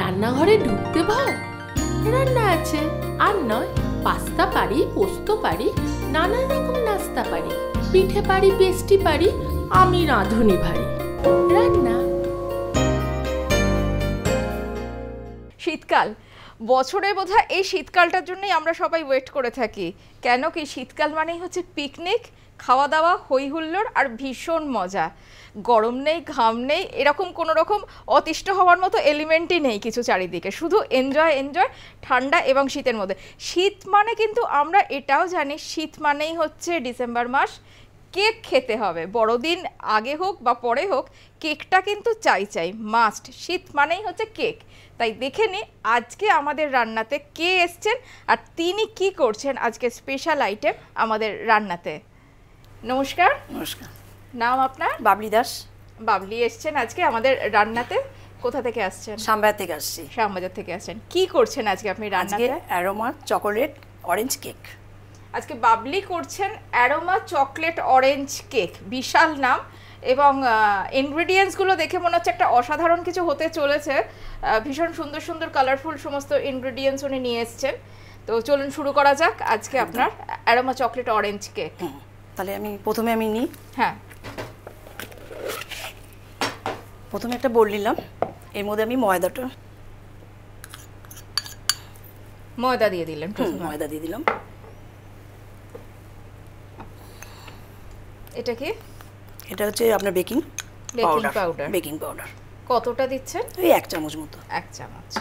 রান্নাঘরে ঢুকতে ভাও রান্না আছে আর নয় পাস্তা পারি পোস্ত পারি নানান রকম নাস্তা পারি পিঠে পারি পেস্টি পারি আমি রাঁধুনি ভারি রান্না শীতকাল বছরে বোধহয় এই শীতকালটার জন্যই আমরা সবাই ওয়েট করে থাকি কেন কি শীতকাল মানেই হচ্ছে পিকনিক খাওয়া দাওয়া হইহুল্লোর আর ভীষণ মজা গরম নেই ঘাম নেই এরকম কোনো রকম অতিষ্ঠ হওয়ার মতো এলিমেন্টই নেই কিছু চারিদিকে শুধু এনজয় এনজয় ঠান্ডা এবং শীতের মধ্যে শীত মানে কিন্তু আমরা এটাও জানি শীত মানেই হচ্ছে ডিসেম্বর মাস কেক খেতে হবে বড়দিন আগে হোক বা পরে হোক কেকটা কিন্তু চাই চাই মাস্ট শীত মানেই হচ্ছে কেক তাই দেখে নি আজকে আমাদের রান্নাতে কে এসছেন আর তিনি কি করছেন আজকে স্পেশাল আইটেম আমাদের রান্নাতে নমস্কার নমস্কার নাম আপনার বাবলি দাস বাবলি এসছেন আজকে আমাদের রান্নাতে কোথা থেকে আসছেন শ্যামবাজার থেকে আসছি শ্যামবাজার থেকে আসছেন কি করছেন আজকে আপনি রান্নাতে অ্যারোমা চকোলেট অরেঞ্জ কেক আজকে বাবলি করছেন অ্যারোমা চকলেট অরেঞ্জ কেক বিশাল নাম এবং ইনগ্রিডিয়েন্টসগুলো দেখে মনে হচ্ছে একটা অসাধারণ কিছু হতে চলেছে ভীষণ সুন্দর সুন্দর কালারফুল সমস্ত ইনগ্রিডিয়েন্টস উনি নিয়ে এসছেন তো চলুন শুরু করা যাক আজকে আপনার অ্যারোমা চকলেট অরেঞ্জ কেক তাহলে আমি প্রথমে আমি নিই হ্যাঁ প্রথমে একটা বোল নিলাম এর মধ্যে আমি ময়দাটা ময়দা দিয়ে দিলাম ময়দা দিয়ে দিলাম এটা কি এটা হচ্ছে আপনার baking baking powder baking powder কতটা দিচ্ছেন ওই এক চামচ মতো এক চামচ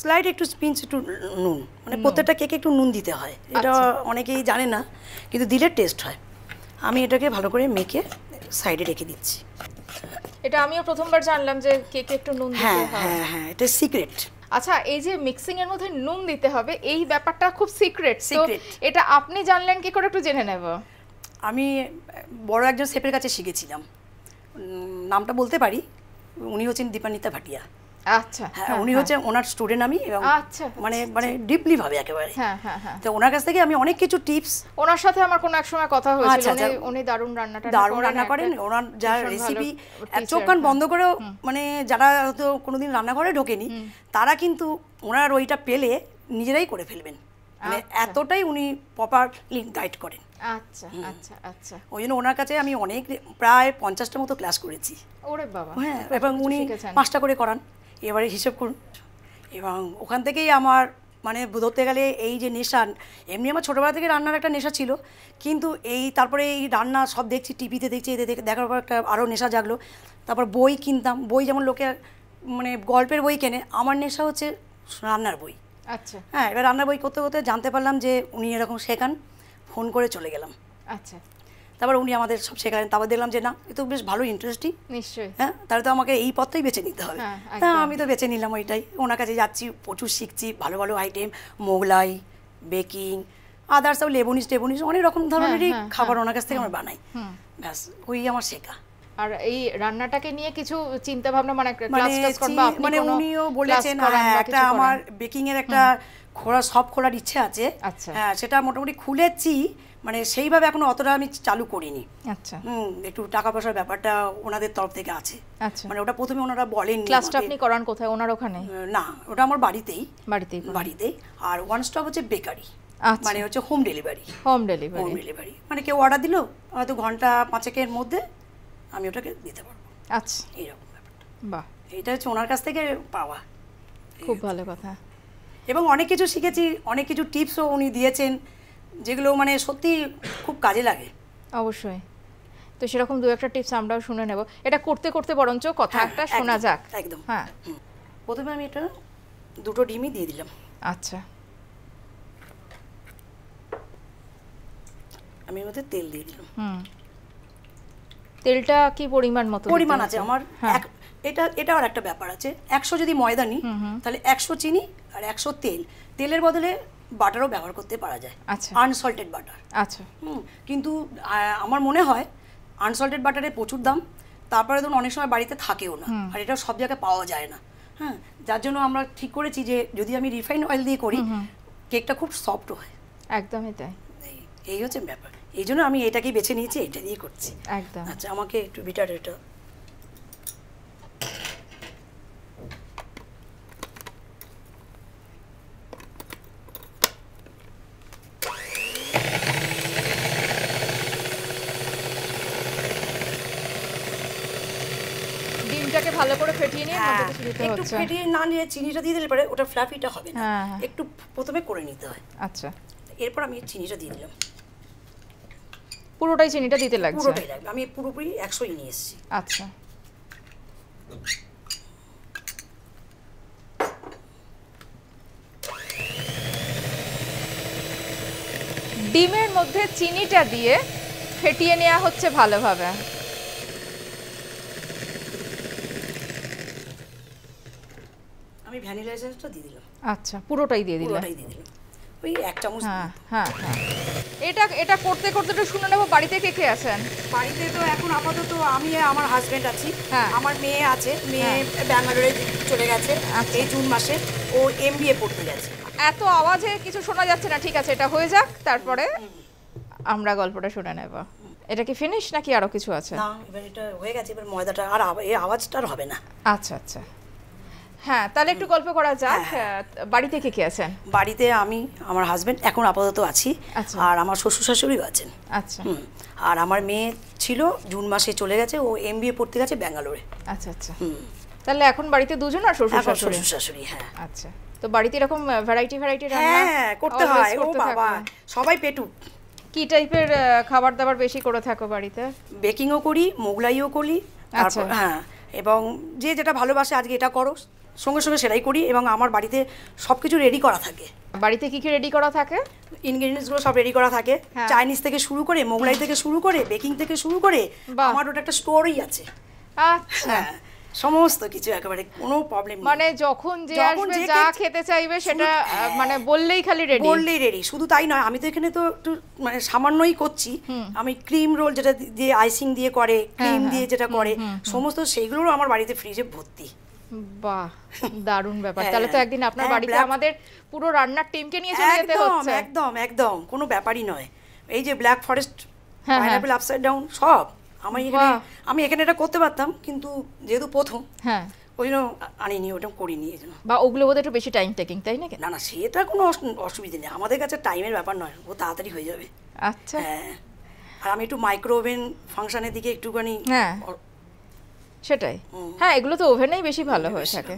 স্লাইড একটু স্পিঞ্চ একটু নুন মানে প্রত্যেকটা কেকে একটু নুন দিতে হয় এটা আচ্ছা। অনেকেই জানে না কিন্তু দিলে টেস্ট হয় আমি এটাকে ভালো করে মেখে সাইডে রেখে দিচ্ছি এটা আমিও প্রথমবার জানলাম যে কেকে একটু নুন হ্যাঁ হ্যাঁ হ্যাঁ এটা সিক্রেট আচ্ছা এই যে মিক্সিং এর মধ্যে নুন দিতে হবে এই ব্যাপারটা খুব সিক্রেট সিক্রেট এটা আপনি জানলেন কি করে একটু জেনে নেব আমি বড় একজন শেফের কাছে শিখেছিলাম নামটা বলতে পারি উনি হচ্ছেন দীপানিতা ভাটিয়া আচ্ছা, হ্যাঁ, হ্যাঁ, উনি হ্যাঁ। হচ্ছে ওনার স্টুডেন্ট আমি এবং আচ্ছা, আচ্ছা। মানে মানে ডিপলি ভাবে একেবারে তো ওনার কাছ থেকে আমি অনেক কিছু টিপস ওনার সাথে আমার কোনো এক সময় কথা হয়েছিল উনি উনি দারুণ রান্নাটা দারুণ রান্না করেন ওনার যা রেসিপি চোখ কান বন্ধ করেও মানে যারা তো কোনোদিন রান্নাঘরে ঢোকেনি তারা কিন্তু ওনার ওইটা পেলে নিজেরাই করে ফেলবেন মানে এতটাই উনি প্রপারলি গাইড করেন আচ্ছা আচ্ছা আচ্ছা ওই জন্য ওনার কাছে আমি অনেক প্রায় পঞ্চাশটা মতো ক্লাস করেছি হ্যাঁ এবং উনি পাঁচটা করে করান এবারে হিসেব করুন এবং ওখান থেকেই আমার মানে ধরতে গেলে এই যে নেশা এমনি আমার ছোটোবেলা থেকে রান্নার একটা নেশা ছিল কিন্তু এই তারপরে এই রান্না সব দেখছি টিভিতে দেখছি এতে দেখার পর একটা আরও নেশা জাগলো তারপর বই কিনতাম বই যেমন লোকে মানে গল্পের বই কেনে আমার নেশা হচ্ছে রান্নার বই আচ্ছা হ্যাঁ এবার রান্নার বই করতে করতে জানতে পারলাম যে উনি এরকম শেখান ফোন করে চলে গেলাম আচ্ছা তারপর উনি আমাদের সব শেখালেন তারপর দেখলাম যে না এ তো বেশ ভালো ইন্টারেস্টিং নিশ্চয়ই হ্যাঁ তাহলে তো আমাকে এই পথটাই বেছে নিতে হবে হ্যাঁ আমি তো বেছে নিলাম ওইটাই ওনার কাছে যাচ্ছি প্রচুর শিখছি ভালো ভালো আইটেম মোগলাই বেকিং আদার্স সব লেবুনিস টেবুনিস অনেক রকম হ্যাঁ, ধরনেরই হ্যাঁ, হ্যাঁ, খাবার ওনার কাছ থেকে আমরা বানাই ব্যাস ওই আমার শেখা আর এই রান্নাটাকে নিয়ে কিছু চিন্তা ভাবনা মানে ক্লাস টাস করবা আপনি মানে উনিও বলেছেন একটা আমার বেকিং এর একটা খোলা সব খোলার ইচ্ছে আছে আচ্ছা। হ্যাঁ সেটা মোটামুটি খুলেছি মানে সেইভাবে এখনো অতটা আমি চালু করিনি আচ্ছা হুম একটু টাকা পয়সার ব্যাপারটা ওনাদের তরফ থেকে আছে আচ্ছা মানে ওটা প্রথমে ওনারা বলেন ক্লাসটা আপনি করান কোথায় ওনার ওখানে না ওটা আমার বাড়িতেই বাড়িতেই বাড়িতেই আর ওয়ান স্টপ হচ্ছে বেকারি আচ্ছা। মানে হচ্ছে home delivery home delivery home delivery মানে কেউ অর্ডার দিল হয়তো ঘন্টা পাঁচেকের মধ্যে আমি ওটাকে দিতে পারবো আচ্ছা এইরকম ব্যাপারটা বাহ এটা হচ্ছে ওনার কাছ থেকে পাওয়া খুব ভালো কথা এবং অনেক কিছু শিখেছি অনেক কিছু টিপসও উনি দিয়েছেন যেগুলো মানে সত্যি খুব কাজে লাগে অবশ্যই তো সেরকম দু একটা টিপস আমরাও শুনে নেব এটা করতে করতে বরঞ্চ কথা হ্যাঁ, একটা শোনা যাক একদম হ্যাঁ প্রথমে আমি এটা দুটো ডিমই দিয়ে দিলাম আচ্ছা আমি এর মধ্যে তেল দিয়ে দিলাম হুম তেলটা কি পরিমাণ মতো পরিমাণ আছে আমার হ্যাঁ। এটা এটাও একটা ব্যাপার আছে একশো যদি ময়দা নিই তাহলে একশো চিনি আর একশো তেল তেলের বদলে বাটারও ব্যবহার করতে পারা যায় আচ্ছা আনসল্টেড বাটার আচ্ছা হুম কিন্তু আমার মনে হয় আনসল্টেড বাটারের প্রচুর দাম তারপরে ধরুন অনেক সময় বাড়িতে থাকেও না আর এটা সব জায়গায় পাওয়া যায় না হ্যাঁ যার জন্য আমরা ঠিক করেছি যে যদি আমি রিফাইন অয়েল দিয়ে করি কেকটা খুব সফট হয় একদমই তাই এই হচ্ছে ব্যাপার এই জন্য আমি এটাকেই বেছে নিয়েছি এটা দিয়ে করছি একদম আচ্ছা আমাকে একটু বিটার এটা দিতে হচ্ছে একটু ফেটিয়ে না নিয়ে চিনিটা দিয়ে দিলে পরে ওটা হবে না হ্যাঁ, হ্যাঁ। একটু প্রথমে করে নিতে হয় আচ্ছা এরপর আমি চিনিটা দিয়ে দিলাম পুরোটাই চিনিটা দিতে লাগছে পুরোটাই লাগবে আমি পুরোপুরি একশোই নিয়ে এসেছি আচ্ছা ডিমের মধ্যে চিনিটা দিয়ে ফেটিয়ে নেওয়া হচ্ছে ভালোভাবে আমি ভ্যানিলা এসেন্সটা দিয়ে দিলাম আচ্ছা পুরোটাই দিয়ে দিলাম পুরোটাই দিয়ে দিলাম ওই এক চামচ হ্যাঁ, হ্যাঁ হ্যাঁ এটা এটা করতে করতে তো শুনে নেবো বাড়িতে কে কে আছেন বাড়িতে তো এখন আপাতত আমি আমার হাজবেন্ড আছি হ্যাঁ আমার মেয়ে আছে মেয়ে হ্যাঁ। ব্যাঙ্গালোরে চলে গেছে আচ্ছা। এই জুন মাসে ও এমবিএ পড়তে গেছে এত আওয়াজে কিছু শোনা যাচ্ছে না ঠিক আছে এটা হয়ে যাক তারপরে আমরা গল্পটা শুনে নেব এটা কি ফিনিশ নাকি আরো কিছু আছে না এবার এটা হয়ে গেছে এবার ময়দাটা আর এই আওয়াজটা আর হবে না আচ্ছা আচ্ছা হ্যাঁ তাহলে একটু গল্প করা যাক হ্যাঁ, হ্যাঁ। বাড়িতে কে কে আছেন বাড়িতে আমি আমার হাজবেন্ড এখন আপাতত আছি আচ্ছা। আর আমার শ্বশুর শাশুড়িও আছেন আচ্ছা আর আমার মেয়ে ছিল জুন মাসে চলে গেছে ও এমবিএ পড়তে গেছে ব্যাঙ্গালোরে আচ্ছা আচ্ছা তাহলে এখন বাড়িতে দুজন আর শ্বশুর শাশুড়ি শ্বশুর শাশুড়ি হ্যাঁ আচ্ছা তো বাড়িতে এরকম ভ্যারাইটি ভ্যারাইটি রান্না হ্যাঁ করতে হয় ও বাবা সবাই পেটু কি টাইপের খাবার দাবার বেশি করে থাকো বাড়িতে বেকিংও করি মোগলাইও করি আচ্ছা হ্যাঁ এবং যে যেটা ভালোবাসে আজকে এটা করো সঙ্গে সঙ্গে সেটাই করি এবং আমার বাড়িতে সব কিছু রেডি করা থাকে বাড়িতে কি কি রেডি করা থাকে ইনগ্রেডিয়েন্টসগুলো সব রেডি করা থাকে চাইনিজ হ্যাঁ। থেকে শুরু করে মোগলাই থেকে শুরু করে বেকিং থেকে শুরু করে আমার ওটা একটা স্টোরই আছে আচ্ছা। হ্যাঁ, সমস্ত কিছু একেবারে কোনো প্রবলেম মানে যখন যে আসবে যা খেতে চাইবে সেটা মানে বললেই খালি রেডি বললেই রেডি শুধু তাই নয় আমি তো এখানে তো একটু মানে সামান্যই করছি আমি ক্রিম রোল যেটা দিয়ে আইসিং দিয়ে করে ক্রিম হ্যাঁ, দিয়ে যেটা করে সমস্ত সেইগুলোরও আমার বাড়িতে ফ্রিজে ভর্তি বাহ দারুণ ব্যাপার হ্যাঁ, তাহলে তো হ্যাঁ। একদিন আপনার হ্যাঁ, বাড়িতে আমাদের পুরো রান্নার টিমকে নিয়ে চলে যেতে হচ্ছে একদম একদম কোনো ব্যাপারই নয় এই যে black forest pineapple upside down সব আমি এখানে আমি এখানে এটা করতে পারতাম কিন্তু যেহেতু প্রথম হ্যাঁ ওই জন্য আনিনি ওটা করিনি এই জন্য বা ওগুলো বোধহয় একটু বেশি টাইম টেকিং তাই নাকি না না সেটা কোনো অসুবিধা নেই আমাদের কাছে টাইমের ব্যাপার নয় ও তাড়াতাড়ি হয়ে যাবে আচ্ছা হ্যাঁ আর আমি একটু মাইক্রো ওভেন ফাংশনের দিকে একটুখানি হ্যাঁ সেটাই হ্যাঁ এগুলো তো ওভেনেই বেশি ভালো হয়ে থাকে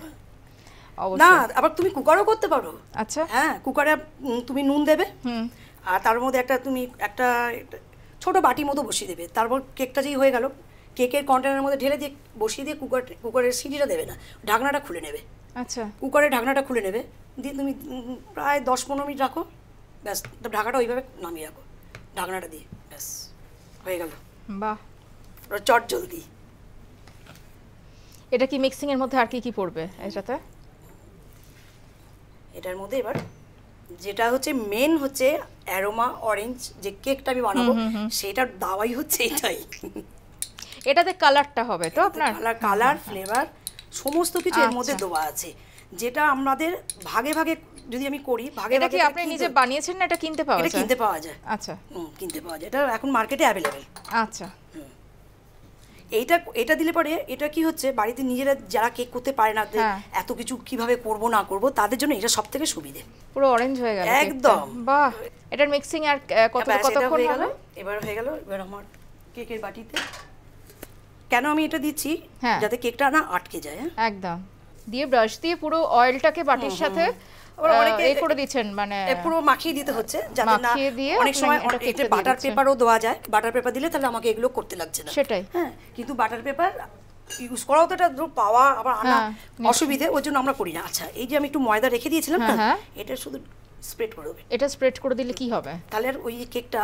না আবার তুমি কুকারও করতে পারো আচ্ছা হ্যাঁ কুকারে তুমি নুন দেবে আর তার মধ্যে একটা তুমি একটা ছোট বাটি মতো বসিয়ে দেবে তারপর কেকটা যেই হয়ে গেল কেকের কন্টেনারের মধ্যে ঢেলে দিয়ে বসিয়ে দিয়ে কুকার কুকারের সিটিটা দেবে না ঢাকনাটা খুলে নেবে আচ্ছা কুকারের ঢাকনাটা খুলে নেবে দিয়ে তুমি প্রায় দশ পনেরো মিনিট রাখো ব্যাস ঢাকাটা ওইভাবে নামিয়ে রাখো ঢাকনাটা দিয়ে ব্যাস হয়ে গেল বাহ চট জলদি এটা কি মিক্সিং এর মধ্যে আর কি কি পড়বে এটাতে এটার মধ্যে এবার যেটা হচ্ছে মেন হচ্ছে অ্যারোমা অরেঞ্জ যে কেকটা আমি বানাবো সেটার দাওয়াই হচ্ছে এটাই এটাতে কালারটা হবে তো আপনার কালার কালার ফ্লেভার সমস্ত কিছু এর মধ্যে আচ্ছা। দেওয়া আছে যেটা আমাদের ভাগে ভাগে যদি আমি করি ভাগে ভাগে আপনি নিজে বানিয়েছেন না এটা কিনতে পাওয়া যায় এটা কিনতে পাওয়া যায় আচ্ছা কিনতে পাওয়া যায় এটা এখন মার্কেটে অ্যাভেলেবেল আচ্ছা এটা এটা দিলে পরে এটা কি হচ্ছে বাড়িতে নিজেরা যারা কেক করতে পারে না হ্যাঁ। এত কিছু কিভাবে করব না করব তাদের জন্য এটা সব থেকে সুবিধে পুরো অরেঞ্জ হয়ে গেল একদম বাহ এটার মিক্সিং আর কত কতক্ষণ হলো এবার হয়ে গেল এবার আমার কেকের বাটিতে কেন আমি এটা দিচ্ছি হ্যাঁ। যাতে কেকটা না আটকে যায় হ্যাঁ? একদম দিয়ে ব্রাশ দিয়ে পুরো অয়েলটাকে বাটির সাথে আবার করে দিয়েছেন মানে পুরো মাখিয়ে দিতে হচ্ছে যাতে না অনেক সময় এতে বাটার পেপারও দেওয়া যায় বাটার পেপার দিলে তাহলে আমাকে এগুলো করতে লাগছে সেটাই হ্যাঁ কিন্তু বাটার পেপার ইউজ করাও তো পাওয়া আবার আনা হ্যাঁ, অসুবিধে ওর জন্য আমরা করি না আচ্ছা এই যে আমি একটু ময়দা রেখে দিয়েছিলাম না হ্যাঁ, হ্যাঁ। এটা শুধু স্প্রেড করে এটা স্প্রেড করে দিলে কি হবে তাহলে ওই কেকটা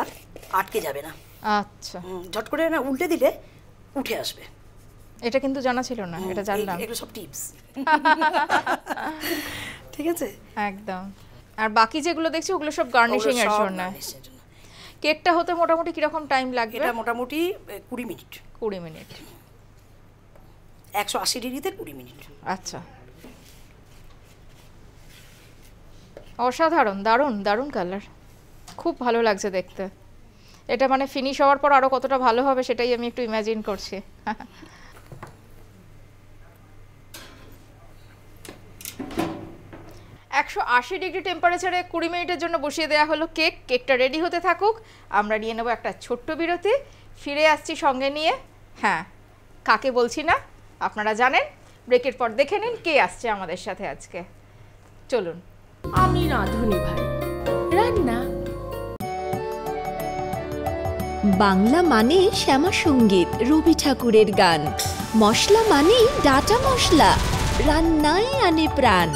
আটকে যাবে না আচ্ছা ঝট করে না উল্টে দিলে উঠে আসবে এটা কিন্তু জানা ছিল না এটা জানলাম এগুলো সব টিপস ঠিক আছে একদম আর বাকি যেগুলো দেখছি ওগুলো সব গার্নিশিং এর জন্য কেকটা হতে মোটামুটি কিরকম টাইম লাগবে এটা মোটামুটি কুড়ি মিনিট কুড়ি মিনিট একশো আশি ডিগ্রিতে কুড়ি মিনিট আচ্ছা অসাধারণ দারুণ দারুণ কালার খুব ভালো লাগছে দেখতে এটা মানে ফিনিশ হওয়ার পর আরো কতটা ভালো হবে সেটাই আমি একটু ইমাজিন করছি একশো আশি ডিগ্রি টেম্পারেচারে কুড়ি মিনিটের জন্য বসিয়ে দেওয়া হলো কেক কেকটা রেডি হতে থাকুক আমরা নিয়ে নেবো একটা ছোট্ট বিরতি ফিরে আসছি সঙ্গে নিয়ে হ্যাঁ কাকে বলছি না আপনারা জানেন ব্রেকের পর দেখে নিন কে আসছে আমাদের সাথে আজকে চলুন আমি রাধুনি ভাই রান্না বাংলা মানে শ্যামা সঙ্গীত রবি ঠাকুরের গান মশলা মানেই ডাটা মশলা রান্নাই আনে প্রাণ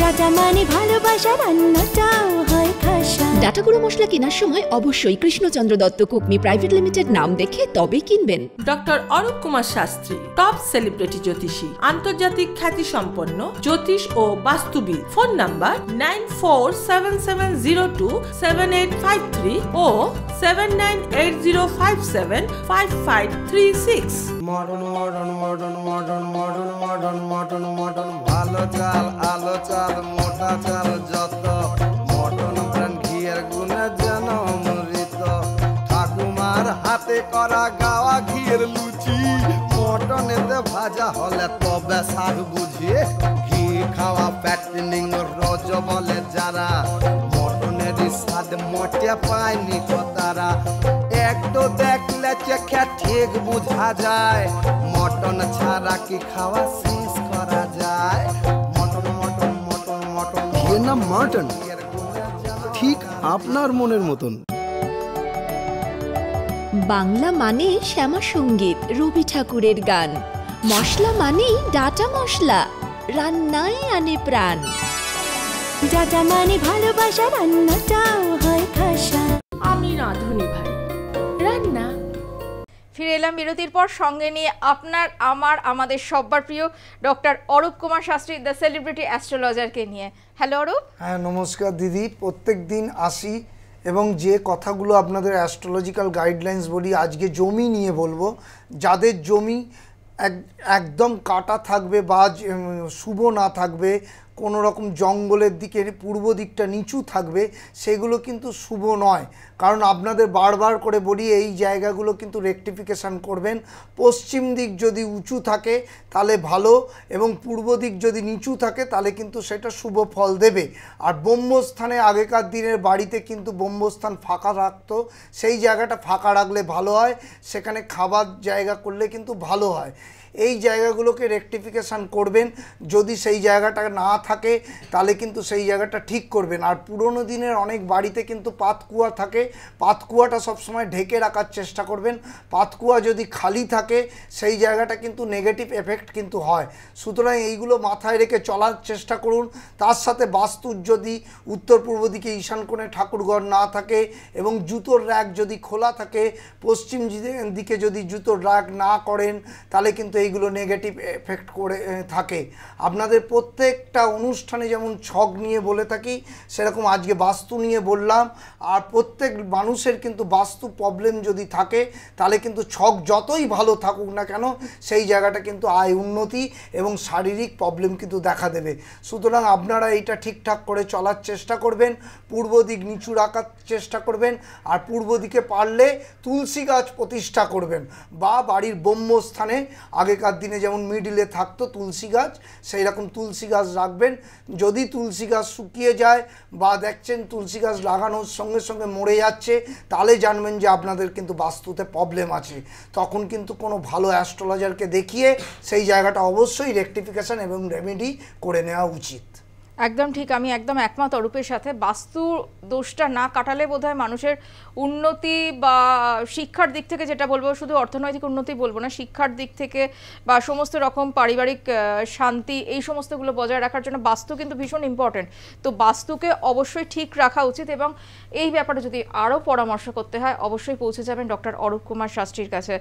ডাটা মানে ভালোবাসা রান্নাটাও হয় খাসা ডাটা গুঁড়ো মশলা কেনার সময় অবশ্যই Krishnachandra Dutta Cookme private limited নাম দেখে তবে কিনবেন doctor Arup Kumar Shastri top celebrity জ্যোতিষী আন্তর্জাতিক খ্যাতি সম্পন্ন জ্যোতিষ ও বাস্তুবিদ phone number nine four seven seven zero two seven eight five three ও seven nine eight zero five seven five five three six modern modern modern modern modern modern modern modern কালো চাল আলো চাল মোটা চাল যত মটন প্রাণ ঘিয়ের গুণে যেন মৃত ঠাকুমার হাতে করা গাওয়া ঘিয়ের লুচি মটনেতে ভাজা হলে তবে সার বুঝিয়ে ঘি খাওয়া প্যাটনিং রজ বলে যারা মটনের স্বাদ মোটে পায়নি তারা একটু দেখলে চেখে ঠিক বুঝা যায় মটন ছাড়া কি খাওয়া শেষ ধরা যায় মটন মটন মটন মটন এর নাম মাটন ঠিক আপনার মনের মতন বাংলা মানে শ্যামা সঙ্গীত রবি ঠাকুরের গান মশলা মানে ডাটা মশলা রান্নায় আনে প্রাণ ডাটা মানে ভালোবাসা রান্নাটাও হয় খাসা আমি রাঁধুনি ভাই ফিরে এলাম বিরতির পর সঙ্গে নিয়ে আপনার আমার আমাদের সবার প্রিয় doctor Arup Kumar Shastri the celebrity অ্যাস্ট্রোলজারকে নিয়ে হ্যালো অরূপ হ্যাঁ নমস্কার দিদি প্রত্যেক দিন আসি এবং যে কথাগুলো আপনাদের অ্যাস্ট্রোলজিক্যাল গাইডলাইন্স বলি আজকে জমি নিয়ে বলবো যাদের জমি একদম কাটা থাকবে বা শুভ না থাকবে কোনো রকম জঙ্গলের দিকে পূর্ব দিকটা নিচু থাকবে সেগুলো কিন্তু শুভ নয় কারণ আপনাদের বারবার করে বলি এই জায়গাগুলো কিন্তু রেকটিফিকেশান করবেন পশ্চিম দিক যদি উঁচু থাকে তাহলে ভালো এবং পূর্ব দিক যদি নিচু থাকে তাহলে কিন্তু সেটা শুভ ফল দেবে আর ব্রহ্মস্থানে আগেকার দিনের বাড়িতে কিন্তু ব্রহ্মস্থান ফাঁকা রাখতো সেই জায়গাটা ফাঁকা রাখলে ভালো হয় সেখানে খাবার জায়গা করলে কিন্তু ভালো হয় এই জায়গাগুলোকে রেকটিফিকেশান করবেন যদি সেই জায়গাটা না থাকে তাহলে কিন্তু সেই জায়গাটা ঠিক করবেন আর পুরনো দিনের অনেক বাড়িতে কিন্তু পাতকুয়া থাকে পাতকুয়াটা সবসময় ঢেকে রাখার চেষ্টা করবেন পাতকুয়া যদি খালি থাকে সেই জায়গাটা কিন্তু নেগেটিভ এফেক্ট কিন্তু হয় সুতরাং এইগুলো মাথায় রেখে চলার চেষ্টা করুন তার সাথে বাস্তুর যদি উত্তর পূর্ব দিকে ঈশান কোণে ঠাকুরঘর না থাকে এবং জুতোর র্যাক যদি খোলা থাকে পশ্চিম দিকে যদি জুতোর র্যাক না করেন তাহলে কিন্তু এইগুলো নেগেটিভ এফেক্ট করে থাকে আপনাদের প্রত্যেকটা অনুষ্ঠানে যেমন ছক নিয়ে বলে থাকি সেরকম আজকে বাস্তু নিয়ে বললাম আর প্রত্যেক মানুষের কিন্তু বাস্তু প্রবলেম যদি থাকে তাহলে কিন্তু ছক যতই ভালো থাকুক না কেন সেই জায়গাটা কিন্তু আয় উন্নতি এবং শারীরিক প্রবলেম কিন্তু দেখা দেবে সুতরাং আপনারা এইটা ঠিকঠাক করে চলার চেষ্টা করবেন পূর্ব দিক নিচু রাখার চেষ্টা করবেন আর পূর্ব দিকে পারলে তুলসী গাছ প্রতিষ্ঠা করবেন বা বাড়ির ব্রহ্মস্থানে আগে আগেকার দিনে যেমন মিডিলে থাকতো তুলসী গাছ সেই রকম তুলসী গাছ রাখবেন যদি তুলসী গাছ শুকিয়ে যায় বা দেখছেন তুলসী গাছ লাগানোর সঙ্গে সঙ্গে মরে যাচ্ছে তাহলে জানবেন যে আপনাদের কিন্তু বাস্তুতে প্রবলেম আছে তখন কিন্তু কোনো ভালো অ্যাস্ট্রোলজারকে দেখিয়ে সেই জায়গাটা অবশ্যই রেকটিফিকেশান এবং রেমেডি করে নেওয়া উচিত একদম ঠিক আমি একদম একমত অরূপের সাথে বাস্তু দোষটা না কাটালে বোধহয় মানুষের উন্নতি বা শিক্ষার দিক থেকে যেটা বলবো শুধু অর্থনৈতিক উন্নতি বলবো না শিক্ষার দিক থেকে বা সমস্ত রকম পারিবারিক শান্তি এই সমস্তগুলো বজায় রাখার জন্য বাস্তু কিন্তু ভীষণ ইম্পর্টেন্ট তো বাস্তুকে অবশ্যই ঠিক রাখা উচিত এবং এই ব্যাপারে যদি আরও পরামর্শ করতে হয় অবশ্যই পৌঁছে যাবেন ডক্টর অরূপ কুমার শাস্ত্রীর কাছে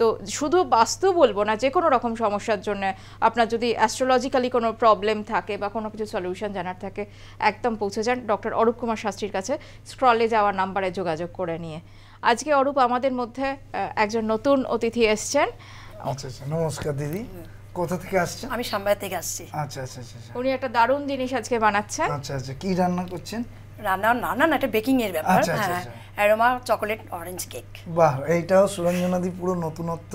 তো শুধু বাস্তু বলবো না যে কোনো রকম সমস্যার জন্য আপনার যদি অ্যাস্ট্রোলজিক্যালি কোনো প্রবলেম থাকে বা কোনো কিছু সলিউশন বিষয়ে জানার থাকে একদম পৌঁছে যান ডক্টর অরূপ কুমার শাস্ত্রীর কাছে স্ক্রলে যাওয়া নাম্বারে যোগাযোগ করে নিয়ে আজকে অরূপ আমাদের মধ্যে একজন নতুন অতিথি এসছেন আচ্ছা, আচ্ছা, নমস্কার দিদি কোথা থেকে আসছেন আমি সাম্বাদ থেকে আসছি আচ্ছা, আচ্ছা আচ্ছা আচ্ছা উনি একটা দারুণ জিনিস আজকে বানাচ্ছেন আচ্ছা আচ্ছা কি রান্না করছেন রান্না না না একটা বেকিং এর ব্যাপার হ্যাঁ অ্যারোমা চকোলেট অরেঞ্জ কেক বাহ এইটাও সুরঞ্জনাদি পুরো নতুনত্ব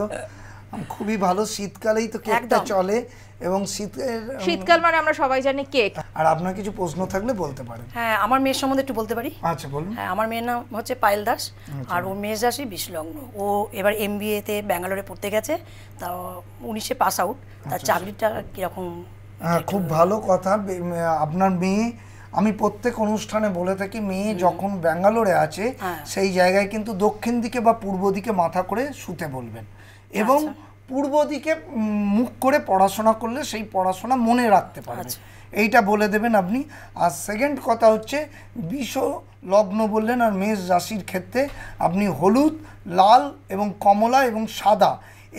খুবই ভালো শীতকালেই তো কেকটা চলে এবং শীতের শীতকাল মানে আমরা সবাই জানি কেক আর আপনার কিছু প্রশ্ন থাকলে বলতে পারেন হ্যাঁ আমার মেয়ের সম্বন্ধে একটু বলতে পারি আচ্ছা বলুন হ্যাঁ আমার মেয়ের নাম হচ্ছে পায়েল দাস আচ্ছা। আর ও মেয়ের দাসই বিশলগ্ন ও এবার এমবিএ তে ব্যাঙ্গালোরে পড়তে গেছে তা উনিশে পাস আউট তার আচ্ছা, আচ্ছা। চাকরিটা কীরকম হ্যাঁ খুব ভালো কথা আপনার মেয়ে আমি প্রত্যেক অনুষ্ঠানে বলে থাকি মেয়ে যখন ব্যাঙ্গালোরে আছে হ্যাঁ। সেই জায়গায় কিন্তু দক্ষিণ দিকে বা পূর্ব দিকে মাথা করে শুতে বলবেন এবং আচ্ছা। পূর্ব দিকে মুখ করে পড়াশোনা করলে সেই পড়াশোনা মনে রাখতে পারবে আচ্ছা। এইটা বলে দেবেন আপনি আর সেকেন্ড কথা হচ্ছে বিষ লগ্ন বললেন আর মেষ রাশির ক্ষেত্রে আপনি হলুদ লাল এবং কমলা এবং সাদা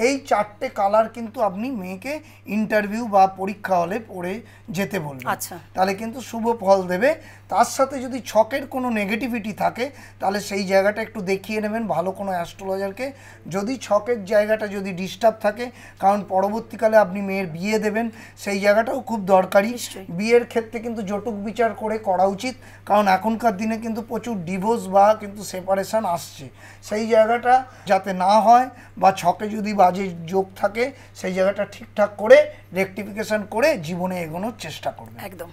এই চারটে কালার কিন্তু আপনি মেয়েকে ইন্টারভিউ বা পরীক্ষা হলে পড়ে যেতে বলবেন আচ্ছা। তাহলে কিন্তু শুভ ফল দেবে তার সাথে যদি ছকের কোনো নেগেটিভিটি থাকে তাহলে সেই জায়গাটা একটু দেখিয়ে নেবেন ভালো কোনো অ্যাস্ট্রোলজারকে যদি ছকের জায়গাটা যদি ডিস্টার্ব থাকে কারণ পরবর্তীকালে আপনি মেয়ের বিয়ে দেবেন সেই জায়গাটাও খুব দরকারি বিয়ের ক্ষেত্রে কিন্তু জটুক বিচার করে করা উচিত কারণ এখনকার দিনে কিন্তু প্রচুর ডিভোর্স বা কিন্তু সেপারেশান আসছে সেই জায়গাটা যাতে না হয় বা ছকে যদি বা কাজের যোগ থাকে সেই জায়গাটা ঠিকঠাক করে রেকটিফিকেশন করে জীবনে এগোনোর চেষ্টা করবে একদম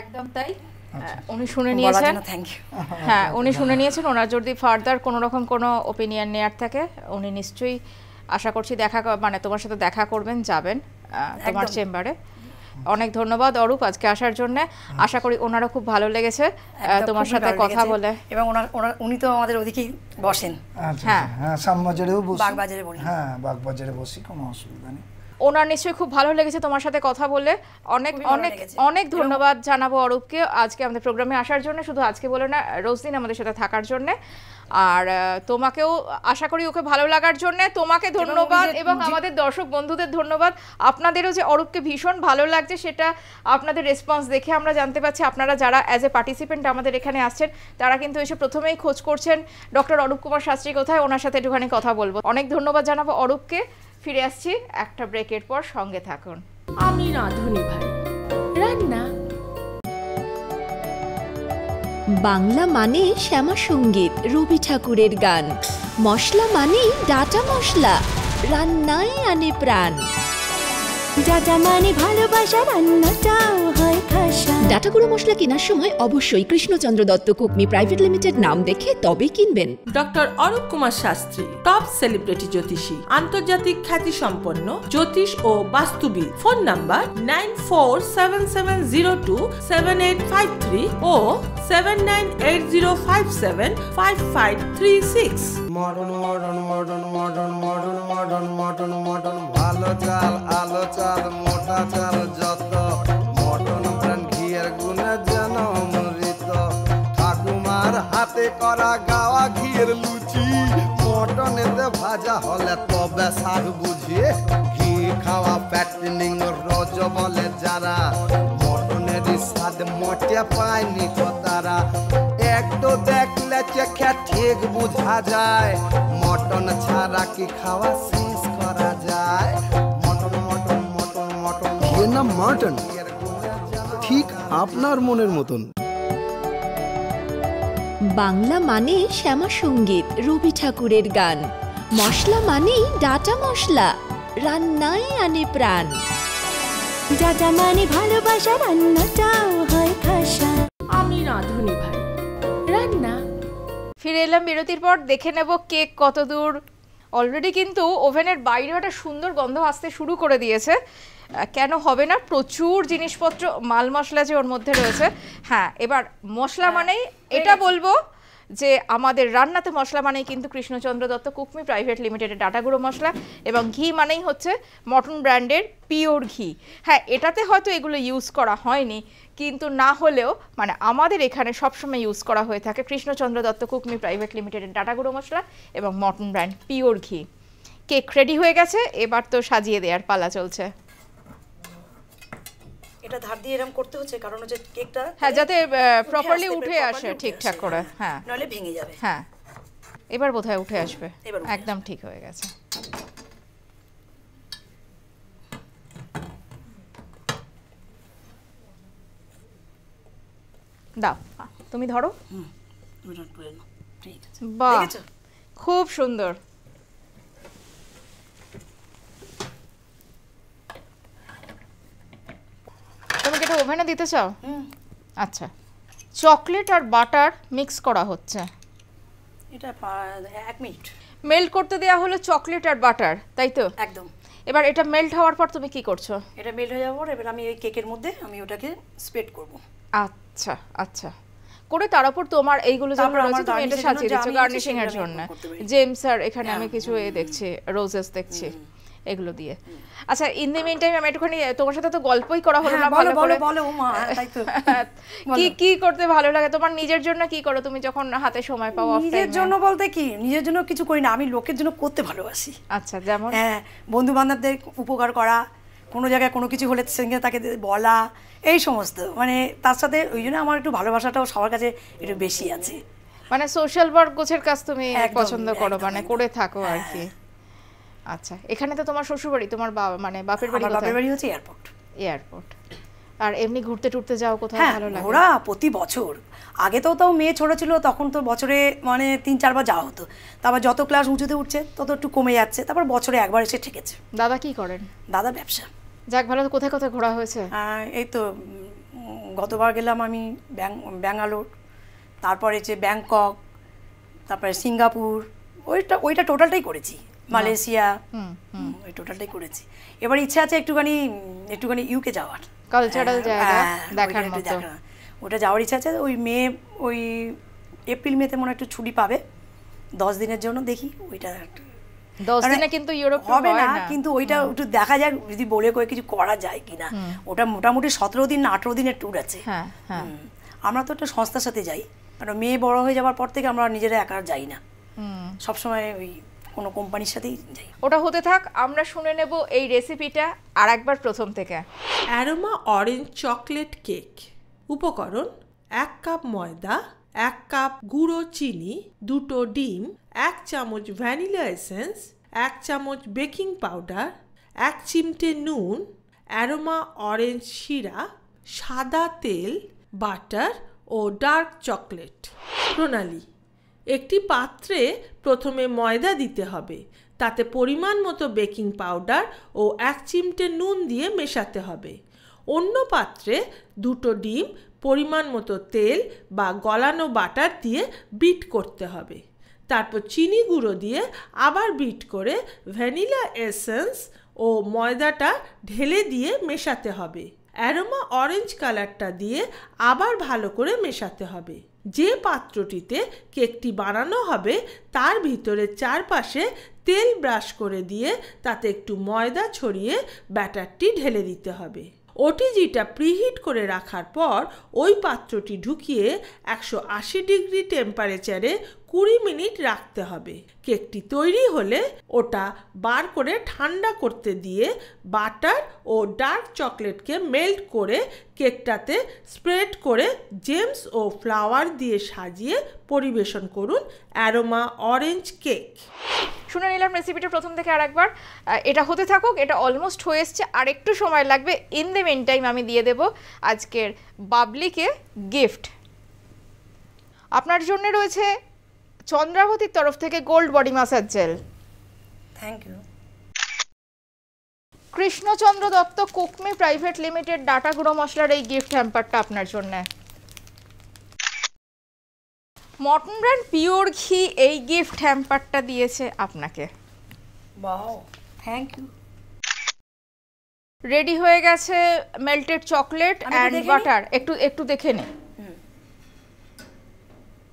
একদম তাই আচ্ছা। উনি শুনে নিয়েছেন হ্যাঁ উনি শুনে নিয়েছেন ওনার যদি ফার্দার কোনো রকম কোনো ওপিনিয়ন নেয়ার থাকে উনি নিশ্চয়ই আশা করছি দেখা মানে তোমার সাথে দেখা করবেন যাবেন তোমার চেম্বারে অনেক ধন্যবাদ অরূপ আজকে আসার জন্য আশা করি ওনারও খুব ভালো লেগেছে তোমার সাথে কথা বলে এবং উনি তো আমাদের ওদিকেই বসেন হ্যাঁ আচ্ছা, আচ্ছা। হ্যাঁ শ্যামবাজারেও বসি বাগবাজারে হ্যাঁ বাগবাজারে বসি কোনো অসুবিধা নেই ওনার নিশ্চয়ই খুব ভালো লেগেছে তোমার সাথে কথা বলে অনেক অনেক অনেক ধন্যবাদ জানাবো অরূপকে আজকে আমাদের প্রোগ্রামে আসার জন্য শুধু আজকে বলে না রোজ দিন আমাদের সাথে থাকার জন্য আর তোমাকেও আশা করি ওকে ভালো লাগার জন্য তোমাকে ধন্যবাদ এবং আমাদের দর্শক বন্ধুদের ধন্যবাদ আপনাদেরও যে অরূপকে ভীষণ ভালো লাগছে সেটা আপনাদের রেসপন্স দেখে আমরা জানতে পারছি আপনারা যারা অ্যাজ এ পার্টিসিপেন্ট আমাদের এখানে আসছেন তারা কিন্তু এসে প্রথমেই খোঁজ করছেন ডক্টর অরূপ কুমার শাস্ত্রী কোথায় ওনার সাথে একটুখানি কথা বলবো অনেক ধন্যবাদ জানাবো অরূপকে ফিরে আসছি একটা ব্রেকের পর সঙ্গে থাকুন আমি রাঁধুনি ভাই রান্না বাংলা মানে শ্যামা সঙ্গীত রবি ঠাকুরের গান মশলা মানে ডাটা মশলা রান্নায় আনে প্রাণ ডাটা মানে ভালোবাসা রান্নাটাও হয় খাসা ডাটা গুঁড়ো মশলা কেনার সময় অবশ্যই Krishnachandra Dutta Cookme private limited নাম দেখে তবে কিনবেন doctor Arup Kumar Shastri top celebrity জ্যোতিষী আন্তর্জাতিক খ্যাতি সম্পন্ন জ্যোতিষ ও বাস্তুবিদ phone number nine four seven seven zero two seven eight five three ও seven nine eight zero five seven five five three six modern modern modern modern modern modern modern modern কালো চাল আলো চাল মোটা চাল যত মটন প্রাণ ঘিয়ের গুণে যেন মৃত ঠাকুমার হাতে করা গাওয়া ঘিয়ের লুচি মটনেতে ভাজা হলে তবে সার বুঝিয়ে ঘি খাওয়া প্যাটনিং রজ বলে যারা মটনেরই স্বাদ মোটে পায়নি তারা একটু দেখলে চেখে ঠিক যায় মটন ছাড়া কি খাওয়া শেষ করা যায় মটন মটন মটন মটন এর নাম মটন ঠিক আপনার মনের মতন বাংলা মানে শ্যামা সঙ্গীত রবি ঠাকুরের গান মশলা মানেই ডাটা মশলা রান্নাই আনে প্রাণ ডাটা মানে ভালোবাসা রান্নাটাও ফিরে এলাম বিরতির পর দেখে নেব কেক কত দূর অলরেডি কিন্তু ওভেনের বাইরেও একটা সুন্দর গন্ধ আসতে শুরু করে দিয়েছে কেন হবে না প্রচুর জিনিসপত্র মাল মশলা যে ওর মধ্যে রয়েছে হ্যাঁ এবার মশলা হ্যাঁ, মানেই এটা বলবো যে আমাদের রান্নাতে মশলা মানেই কিন্তু কৃষ্ণচন্দ্র দত্ত কুকমি প্রাইভেট লিমিটেডের ডাটা গুঁড়ো মশলা এবং ঘি মানেই হচ্ছে মটন ব্র্যান্ডের পিওর ঘি হ্যাঁ এটাতে হয়তো এগুলো ইউজ করা হয়নি কিন্তু না হলেও মানে আমাদের এখানে সবসময় ইউজ করা হয়ে থাকে কৃষ্ণচন্দ্র দত্ত কুকমি প্রাইভেট লিমিটেডের ডাটা গুঁড়ো মশলা এবং mutton brand pure ghee cake ready হয়ে গেছে এবার তো সাজিয়ে দেওয়ার পালা চলছে একটা ধার দিয়ে এরকম করতে হচ্ছে কারণ হচ্ছে কেকটা হ্যাঁ যাতে প্রপারলি উঠে আসে ঠিকঠাক করে হ্যাঁ নলে ভেঙে যাবে হ্যাঁ এবার বোধহয় উঠে আসবে একদম ঠিক হয়ে গেছে দাও তুমি ধরো হুম ঠিক আছে খুব সুন্দর তুমি কি এটা ওভেনে দিতে চাও আচ্ছা চকলেট আর বাটার মিক্স করা হচ্ছে এটা এক মিনিট মেল্ট করতে দেওয়া হলো চকলেট আর বাটার তাই তো একদম এবার এটা মেল্ট হওয়ার পর তুমি কি করছো এটা মেল্ট হয়ে যাওয়ার পর এবার আমি এই কেকের মধ্যে আমি ওটাকে স্প্রেড করব আচ্ছা আচ্ছা করে তার উপর তোমার এইগুলো যেমন রয়েছে তুমি এটা সাজিয়ে দিচ্ছ গার্নিশিং এর জন্য জেমস আর এখানে আমি হ্যাঁ। কিছু এ দেখছি রোজেস দেখছি এগুলো দিয়ে আচ্ছা ইন দি মিন টাইম আমি একটুখানি তোমার সাথে তো গল্পই করা হলো হ্যাঁ, না ভালো বলো বলো মা তাই তো কি কি করতে ভালো লাগে তোমার নিজের জন্য কি করো তুমি যখন হাতে সময় পাও নিজের জন্য বলতে কি নিজের জন্য কিছু করি না আমি লোকের জন্য করতে ভালোবাসি আচ্ছা যেমন হ্যাঁ বন্ধু বান্ধবদের উপকার করা কোনো জায়গায় কোনো কিছু হলে সেদিনকে তাকে বলা এই সমস্ত মানে তার সাথে ওই জন্য আমার একটু ভালোবাসাটাও সবার কাছে একটু বেশি আছে মানে সোশ্যাল ওয়ার্ক গোছের কাজ তুমি পছন্দ করো মানে করে থাকো আর কি হ্যাঁ। আচ্ছা এখানে তো তোমার শ্বশুরবাড়ি তোমার বাবা মানে বাপের বাড়ি বাপের বাড়ি হচ্ছে এয়ারপোর্ট এয়ারপোর্ট আর এমনি ঘুরতে টুরতে যাও কোথাও হ্যাঁ, ভালো লাগে ঘোরা প্রতি বছর আগে তো তাও মেয়ে ছোট ছিল তখন তো বছরে মানে তিন চারবার যাওয়া হতো তারপর যত ক্লাস উঁচুতে উঠছে তত একটু কমে যাচ্ছে তারপর বছরে একবার এসে ঠেকেছে দাদা কি করেন দাদা ব্যবসা যাক ভালো কোথায় কোথায় ঘোরা হয়েছে এই তো গতবার গেলাম আমি ব্যাঙ্গালোর তারপরে যে ব্যাংকক তারপরে সিঙ্গাপুর ওইটা ওইটা টোটালটাই করেছি মালয়েশিয়া ওই টোটালটাই করেছি এবার ইচ্ছা আছে একটুখানি একটুখানি ইউকে যাওয়ার কালচারাল হ্যাঁ, জায়গা হ্যাঁ, দেখার মতো ওটা যাওয়ার ইচ্ছা আছে ওই মে ওই এপ্রিল মেতে মনে একটু ছুটি পাবে দশ দিনের জন্য দেখি ওইটা দশ মানে দিনে কিন্তু ইউরোপ হবে না কিন্তু ওইটা একটু দেখা যাক যদি বলে কয়ে কিছু করা যায় কিনা ওটা মোটামুটি সতেরো দিন আঠেরো দিনের ট্যুর আছে হ্যাঁ, আমরা তো একটা সংস্থার সাথে যাই কারণ মানে মেয়ে বড় হয়ে যাওয়ার পর থেকে আমরা নিজেরা একা যাই না সবসময় ওই কোনো কোম্পানির সাথেই যাই ওটা হতে থাক আমরা শুনে নেব এই রেসিপিটা আর একবার প্রথম থেকে অ্যারোমা অরেঞ্জ চকলেট কেক উপকরণ এক কাপ ময়দা এক কাপ গুঁড়ো চিনি দুটো ডিম এক চামচ ভ্যানিলা এসেন্স এক চামচ বেকিং পাউডার এক চিমটে নুন অ্যারোমা অরেঞ্জ শিরা সাদা তেল বাটার ও ডার্ক চকলেট প্রণালী একটি পাত্রে প্রথমে ময়দা দিতে হবে তাতে পরিমাণ মতো বেকিং পাউডার ও এক চিমটে নুন দিয়ে মেশাতে হবে অন্য পাত্রে দুটো ডিম পরিমাণ মতো তেল বা গলানো বাটার দিয়ে বিট করতে হবে তারপর চিনি গুঁড়ো দিয়ে আবার বিট করে ভ্যানিলা এসেন্স ও ময়দাটা ঢেলে দিয়ে মেশাতে হবে অ্যারোমা অরেঞ্জ কালারটা দিয়ে আবার ভালো করে মেশাতে হবে যে পাত্রটিতে কেকটি বানানো হবে তার ভিতরে চারপাশে তেল ব্রাশ করে দিয়ে তাতে একটু ময়দা ছড়িয়ে ব্যাটারটি ঢেলে দিতে হবে ওটিজিটা প্রিহিট করে রাখার পর ওই পাত্রটি ঢুকিয়ে একশো আশি ডিগ্রি টেম্পারেচারে কুড়ি মিনিট রাখতে হবে কেকটি তৈরি হলে ওটা বার করে ঠান্ডা করতে দিয়ে বাটার ও ডার্ক চকলেটকে মেল্ট করে কেকটাতে স্প্রেড করে জেমস ও ফ্লাওয়ার দিয়ে সাজিয়ে পরিবেশন করুন অ্যারোমা অরেঞ্জ কেক শুনে নিলাম রেসিপিটা প্রথম থেকে আরেকবার এটা হতে থাকুক এটা অলমোস্ট হয়ে এসছে আর একটু সময় লাগবে ইন দ্য মেন টাইম আমি দিয়ে দেব আজকের বাবলিকে গিফট আপনার জন্য রয়েছে চন্দ্রাবতীর তরফ থেকে gold body massage gel thank you Krishnachandra Dutta Cookme private limited ডাটা গুঁড়ো মশলার এই গিফট হ্যাম্পারটা আপনার জন্য মটন ব্র্যান্ড পিওর ঘি এই গিফট হ্যাম্পারটা দিয়েছে আপনাকে থ্যাংক ইউ রেডি হয়ে গেছে মেল্টেড চকলেট অ্যান্ড বাটার একটু একটু দেখে নিই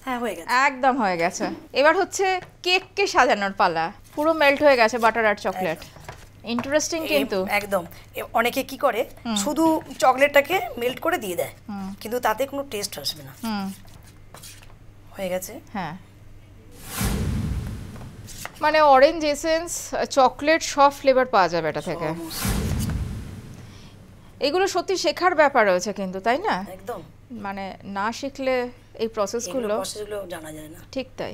হ্যাঁ হয়ে গেছে একদম হয়ে গেছে এবার হচ্ছে কেককে সাজানোর পালা পুরো মেল্ট হয়ে গেছে বাটার আর চকলেট ইন্টারেস্টিং কিন্তু একদম অনেকে কি করে শুধু চকলেটটাকে মেল্ট করে দিয়ে দেয় কিন্তু তাতে কোনো টেস্ট আসবে না হয়ে গেছে হ্যাঁ মানে অরেঞ্জ এসেন্স চকলেট সব ফ্লেভার পাওয়া যাবে এটা থেকে এগুলো সত্যি শেখার ব্যাপার রয়েছে কিন্তু তাই না একদম মানে না শিখলে এই প্রসেসগুলো জানা যায় না ঠিক তাই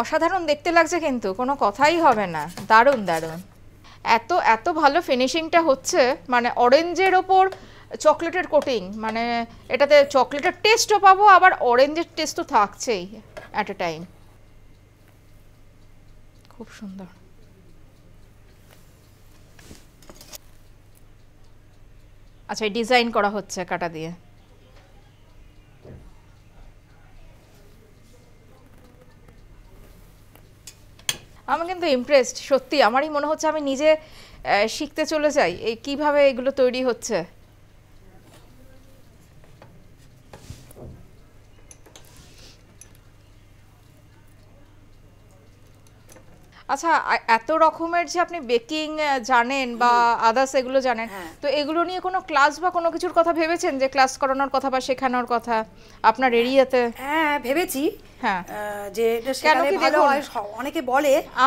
অসাধারণ দেখতে লাগছে কিন্তু কোনো কথাই হবে না দারুণ দারুণ এত এত ভালো ফিনিশিংটা হচ্ছে মানে অরেঞ্জের ওপর চকলেটের কোটিং মানে এটাতে চকলেটের টেস্টও পাবো আবার অরেঞ্জের টেস্ট তো থাকছেই অ্যাট এ টাইম খুব সুন্দর আচ্ছা ডিজাইন করা হচ্ছে কাটা দিয়ে আমি কিন্তু ইমপ্রেসড সত্যি আমারই মনে হচ্ছে আমি নিজে শিখতে চলে যাই এই কিভাবে এগুলো তৈরি হচ্ছে আচ্ছা এত রকমের যে আপনি বেকিং জানেন বা আদার্স এগুলো জানেন হ্যাঁ। তো এগুলো নিয়ে কোনো ক্লাস বা কোনো কিছুর কথা ভেবেছেন যে ক্লাস করানোর কথা বা শেখানোর কথা আপনার হ্যাঁ। এরিয়াতে হ্যাঁ ভেবেছি হ্যাঁ।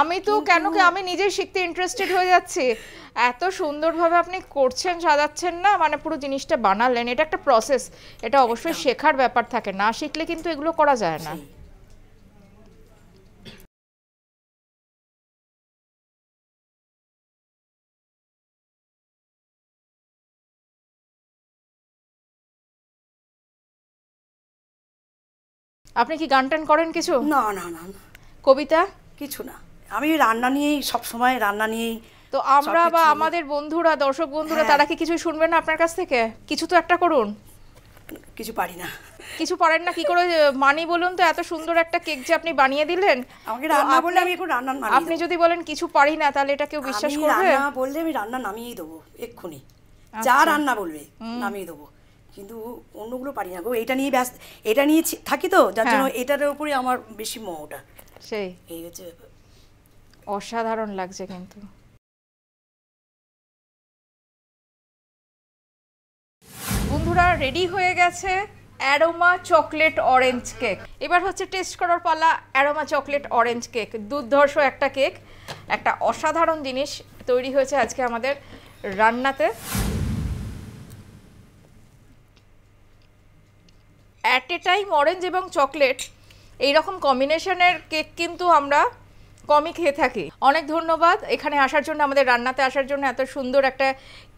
আমি তো কেন কি আমি নিজে শিখতে ইন্টারেস্টেড হয়ে যাচ্ছি এত সুন্দরভাবে আপনি করছেন সাজাচ্ছেন না মানে পুরো জিনিসটা বানালেন এটা একটা প্রসেস এটা অবশ্যই শেখার ব্যাপার থাকে না শিখলে কিন্তু এগুলো করা যায় না আপনি কি গান টান করেন কিছু না না না না কবিতা কিছু না আমি রান্না নিয়েই সব সময় রান্না নিয়েই তো আমরা বা আমাদের বন্ধুরা দর্শক বন্ধুরা হ্যাঁ। তারা কি কিছু শুনবে না আপনার কাছ থেকে কিছু তো একটা করুন কিছু পারি না কিছু পারেন না কি করে মানি বলুন তো এত সুন্দর একটা কেক যে আপনি বানিয়ে দিলেন আমাকে রান্না বলে আমি এখন রান্না মানি আপনি যদি বলেন কিছু পারি না তাহলে এটা কেউ বিশ্বাস করবে রান্না বললে আমি রান্না নামিয়েই দেবো এক্ষুনি যা আচ্ছা। রান্না বলবে নামিয়ে দেবো কিন্তু অন্যগুলো পারি না গো এটা নিয়ে ব্যস্ত এটা নিয়ে থাকি তো যার জন্য হ্যাঁ। এটার উপরে আমার বেশি মোহটা সেই এই হচ্ছে অসাধারণ লাগছে কিন্তু বন্ধুরা রেডি হয়ে গেছে অ্যারোমা চকলেট অরেঞ্জ কেক এবার হচ্ছে টেস্ট করার পালা অ্যারোমা চকলেট অরেঞ্জ কেক দুর্ধর্ষ একটা কেক একটা অসাধারণ জিনিস তৈরি হয়েছে আজকে আমাদের রান্নাতে অ্যাট এ টাইম অরেঞ্জ এবং চকলেট এইরকম কম্বিনেশনের কেক কিন্তু আমরা কমই খেয়ে থাকি অনেক ধন্যবাদ এখানে আসার জন্য আমাদের রান্নাতে আসার জন্য এত সুন্দর একটা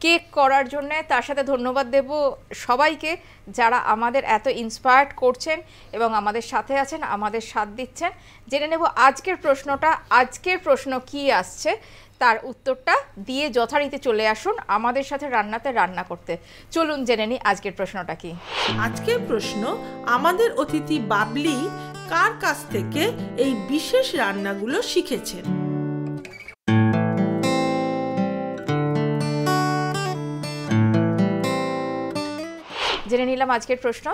কেক করার জন্য তার সাথে ধন্যবাদ দেব সবাইকে যারা আমাদের এত ইন্সপায়ার্ড করছেন এবং আমাদের সাথে আছেন আমাদের সাথ দিচ্ছেন জেনে নেব আজকের প্রশ্নটা আজকের প্রশ্ন কি আসছে তার উত্তরটা দিয়ে যথারীতি চলে আসুন আমাদের সাথে রান্নাতে রান্না করতে চলুন জেনে নিই আজকের প্রশ্নটা কি আজকের প্রশ্ন আমাদের অতিথি বাবলি কার কাছ থেকে এই বিশেষ রান্নাগুলো শিখেছেন জেনে নিলাম আজকের প্রশ্ন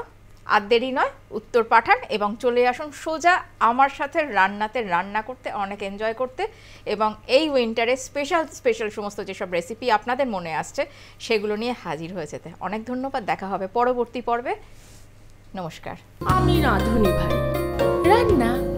আর দেরি নয় উত্তর পাঠান এবং চলে আসুন সোজা আমার সাথে রান্নাতে রান্না করতে অনেক এনজয় করতে এবং এই উইন্টারে স্পেশাল স্পেশাল সমস্ত যেসব রেসিপি আপনাদের মনে আসছে সেগুলো নিয়ে হাজির হয়ে যেতে অনেক ধন্যবাদ দেখা হবে পরবর্তী পর্বে নমস্কার আমি রাঁধুনি ভাই রান্না